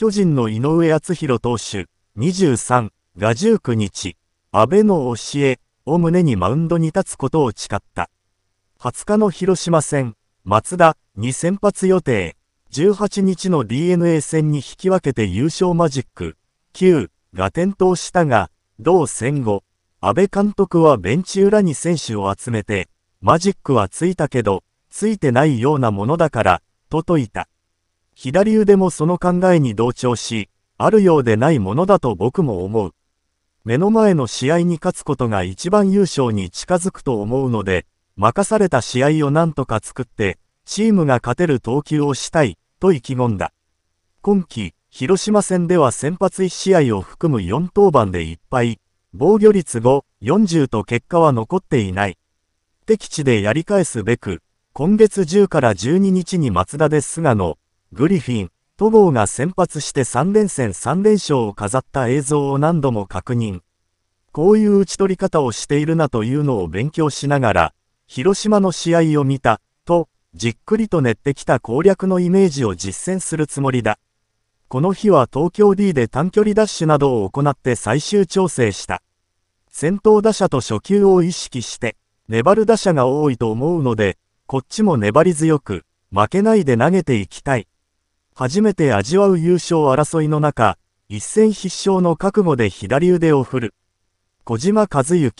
巨人の井上敦弘投手23が19日、安倍の教えを胸にマウンドに立つことを誓った。20日の広島戦、松田に先発予定、18日の DNA 戦に引き分けて優勝マジック9が点灯したが、同戦後、安倍監督はベンチ裏に選手を集めて、マジックはついたけど、ついてないようなものだから、と説いた。左腕もその考えに同調し、あるようでないものだと僕も思う。目の前の試合に勝つことが一番優勝に近づくと思うので、任された試合を何とか作って、チームが勝てる投球をしたい、と意気込んだ。今季、広島戦では先発1試合を含む4登板でいっぱい、防御率5、40と結果は残っていない。敵地でやり返すべく、今月10から12日に松田で菅野、グリフィン、戸郷が先発して3連戦3連勝を飾った映像を何度も確認。こういう打ち取り方をしているなというのを勉強しながら、広島の試合を見た、と、じっくりと練ってきた攻略のイメージを実践するつもりだ。この日は東京 D で短距離ダッシュなどを行って最終調整した。先頭打者と初球を意識して、粘る打者が多いと思うので、こっちも粘り強く、負けないで投げていきたい。初めて味わう優勝争いの中、一戦必勝の覚悟で左腕を振る。小島和幸